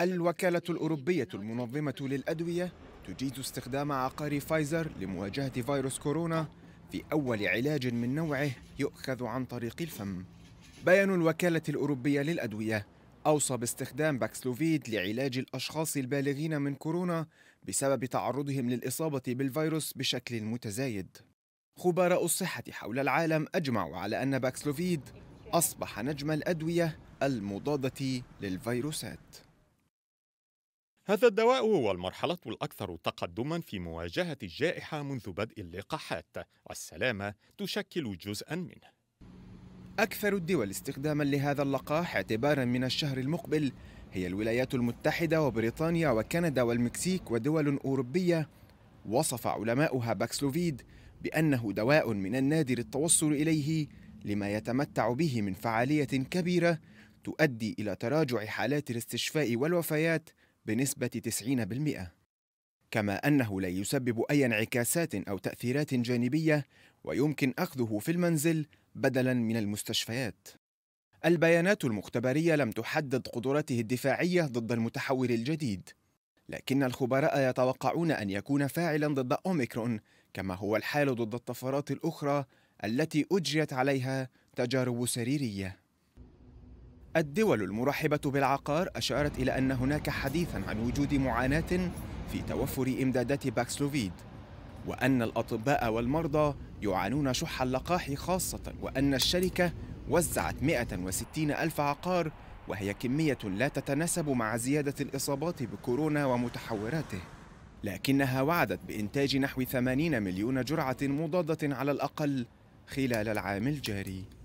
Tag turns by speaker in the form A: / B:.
A: الوكالة الأوروبية المنظمة للأدوية تجيز استخدام عقار فايزر لمواجهة فيروس كورونا في أول علاج من نوعه يؤخذ عن طريق الفم. بيان الوكالة الأوروبية للأدوية أوصى باستخدام باكسلوفيد لعلاج الأشخاص البالغين من كورونا بسبب تعرضهم للإصابة بالفيروس بشكل متزايد. خبراء الصحة حول العالم أجمعوا على أن باكسلوفيد أصبح نجم الأدوية المضادة للفيروسات.
B: هذا الدواء هو المرحلة الأكثر تقدما في مواجهة الجائحة منذ بدء اللقاحات والسلامة تشكل جزءا منه
A: أكثر الدول استخداما لهذا اللقاح اعتبارا من الشهر المقبل هي الولايات المتحدة وبريطانيا وكندا والمكسيك ودول أوروبية وصف علماؤها باكسلوفيد بأنه دواء من النادر التوصل إليه لما يتمتع به من فعالية كبيرة تؤدي إلى تراجع حالات الاستشفاء والوفيات بنسبة 90% كما أنه لا يسبب أي انعكاسات أو تأثيرات جانبية ويمكن أخذه في المنزل بدلاً من المستشفيات البيانات المختبرية لم تحدد قدراته الدفاعية ضد المتحور الجديد لكن الخبراء يتوقعون أن يكون فاعلاً ضد أوميكرون كما هو الحال ضد الطفرات الأخرى التي أجريت عليها تجارب سريريه الدول المرحبة بالعقار أشارت إلى أن هناك حديثا عن وجود معاناة في توفر إمدادات باكسلوفيد وأن الأطباء والمرضى يعانون شح اللقاح خاصة وأن الشركة وزعت 160 ألف عقار وهي كمية لا تتناسب مع زيادة الإصابات بكورونا ومتحوراته لكنها وعدت بإنتاج نحو 80 مليون جرعة مضادة على الأقل خلال العام الجاري